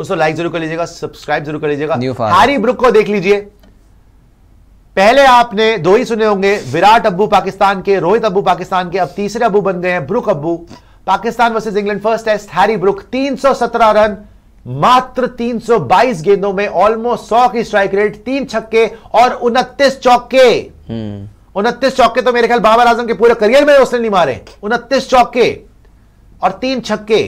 दोस्तों लाइक जरूर कर लीजिएगा सब्सक्राइब जरूर कर लीजिएगा हारी ब्रुक को देख लीजिए पहले आपने दो ही सुने होंगे विराट अब्बू पाकिस्तान के रोहित अब्बू पाकिस्तान के अब तीसरे अब्बू बन गए हैं ब्रुक अब्बू Pakistan versus England first test Harry Brook 317 run मात्र 322 गेंदों में ऑलमोस्ट 100 की स्ट्राइक रेट तीन छक्के और उनतीस चौके हम्म। उनतीस चौके तो मेरे ख्याल बाबर आजम के पूरे करियर में उसने नहीं मारे उनतीस चौके और तीन छक्के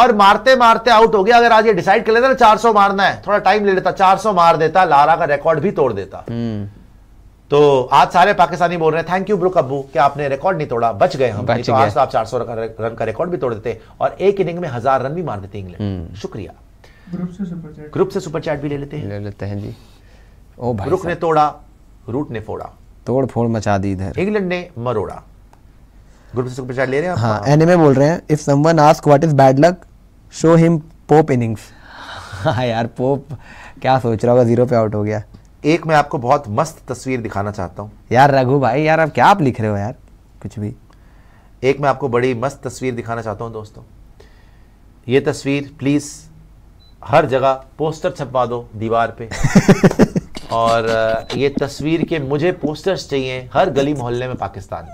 और मारते मारते आउट हो गया अगर आज ये डिसाइड कर लेता ना चार मारना है थोड़ा टाइम ले लेता चार मार देता लारा का रिकॉर्ड भी तोड़ देता हम्म। तो आज सारे पाकिस्तानी बोल रहे हैं थैंक यू ब्रुक अब्बू कि आपने रिकॉर्ड नहीं तोड़ा बच गए हम बच तो आज तो आप 400 रन का रिकॉर्ड भी तोड़ देते और एक इनिंग में हजार रन भी मार देते इंग्लैंड हम्म। शुक्रिया ग्रुप से सुपर चैट भी ले लेते हैं ले लेते हैं जी ओ भाई ब्रुक ने तोड़ा रूट ने फोड़ा तोड़ फोड़ मचा दी इधर इंग्लैंड ने मरोड़ा ग्रुप से स्क्वाड ले रहे हैं हाँ एन एम बोल रहे हैं if someone ask what is bad luck show him Pope innings हाँ यार पोप क्या सोच रहा होगा जीरो पे आउट हो गया एक मैं आपको बहुत मस्त तस्वीर दिखाना चाहता हूँ यार रघु भाई यार आप क्या आप लिख रहे हो यार कुछ भी एक मैं आपको बड़ी मस्त तस्वीर दिखाना चाहता हूँ दोस्तों ये तस्वीर प्लीज़ हर जगह पोस्टर छपवा दो दीवार पे और ये तस्वीर के मुझे पोस्टर्स चाहिए हर गली मोहल्ले में पाकिस्तान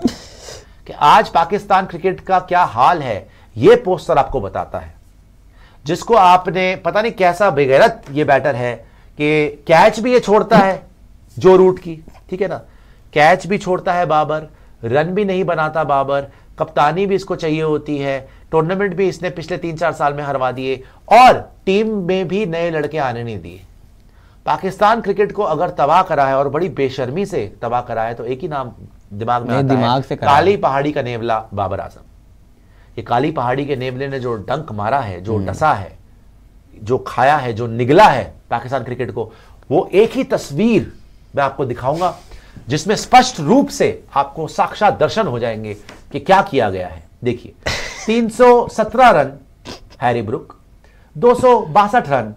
कि आज पाकिस्तान क्रिकेट का क्या हाल है यह पोस्टर आपको बताता है जिसको आपने पता नहीं कैसा बेगैरत यह बैटर है कि कैच भी यह छोड़ता है जो रूट की ठीक है ना कैच भी छोड़ता है बाबर रन भी नहीं बनाता बाबर कप्तानी भी इसको चाहिए होती है टूर्नामेंट भी इसने पिछले तीन चार साल में हरवा दिए और टीम में भी नए लड़के आने नहीं दिए पाकिस्तान क्रिकेट को अगर तबाह करा है और बड़ी बेशर्मी से तबाह करा है तो एक ही नाम दिमाग में आता दिमाग है। से काली पहाड़ी का नेवला बाबर आजम ये काली पहाड़ी के नेवले ने जो डंक मारा है जो हम्म। डसा है जो खाया है जो निगला है पाकिस्तान क्रिकेट को वो एक ही तस्वीर मैं आपको दिखाऊंगा जिसमें स्पष्ट रूप से आपको साक्षात दर्शन हो जाएंगे कि क्या किया गया है देखिए 317 रन हैरी ब्रुक दो रन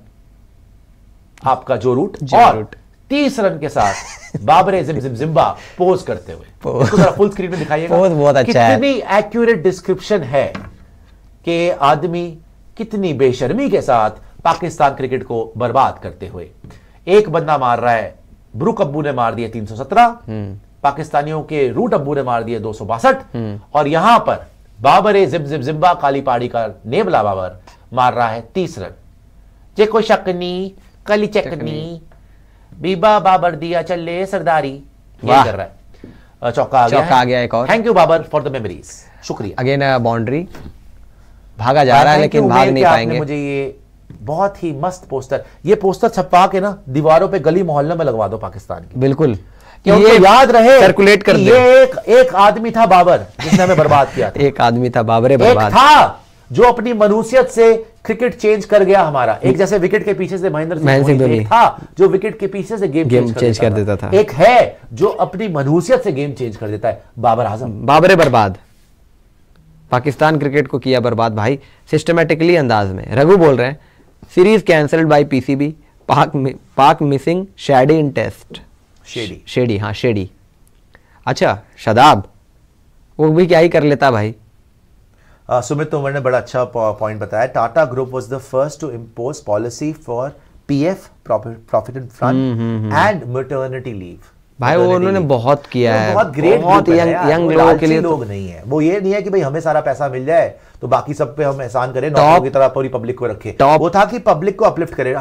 आपका जो रूट और रूट तीस रन के साथ बाबरे जिम जिम जिम्बा पोज करते हुए फुल स्क्रीन में दिखाइएगा पोज बहुत अच्छा है कितनी एक्यूरेट डिस्क्रिप्शन है कि आदमी कितनी बेशर्मी के साथ पाकिस्तान क्रिकेट को बर्बाद करते हुए एक बंदा मार रहा है ब्रुक अब्बू ने मार दिए 317 हम्म। पाकिस्तानियों के रूट अब्बू ने मार दिया दो हम्म। और यहां पर बाबर ए जिम जिम जिम्बा काली पहाड़ी का नेबला बाबर मार रहा है तीस रन जे जेको शकनी कली चकनी बीबा बाबर दिया चले सरदारी वाह कर रहा है चौका आ चौका गया आ गया एक और thank you Babar for the memories शुक्रिया अगेन बाउंड्री uh, भागा जा रहा है लेकिन भाग नहीं पाएंगे मुझे ये बहुत ही मस्त पोस्टर ये पोस्टर छपवा के ना दीवारों पे गली मोहल्ले में लगवा दो पाकिस्तान की बिल्कुल ये याद रहे सर्कुलेट कर ये एक एक आदमी था बाबर जिसने हमें बर्बाद किया था। एक आदमी था बाबरे बर्बाद था जो अपनी मनुष्यत से क्रिकेट चेंज कर गया हमारा एक जैसे विकेट के पीछे से महेंद्र सिंह धोनी था जो विकेट के पीछे से गेम, गेम चेंज, चेंज कर, देता, कर देता था एक है जो अपनी मनुष्यत से गेम चेंज कर देता है बाबर आजम बाबरे बर्बाद पाकिस्तान क्रिकेट को किया बर्बाद भाई सिस्टमेटिकली अंदाज में रघु बोल रहे हैं series cancelled by PCB Pak Pak missing Shaddy in test Shaddy Shaddy हाँ शेडी अच्छा शदाब वो भी क्या ही कर लेता भाई सुमित तोमर ने बड़ा अच्छा पॉइंट बताया Tata group was the first to impose policy for P F profit in front and maternity leave भाई वो उन्होंने बहुत किया है बहुत ग्रेट बहुत यंग, यंग लोगों के लिए तो- लोग नहीं है वो ये नहीं है कि भाई हमें सारा पैसा मिल जाए तो बाकी सब पे हम एहसान करें नौकरों की तरह पूरी पब्लिक को रखें वो था कि पब्लिक को अपलिफ्ट करें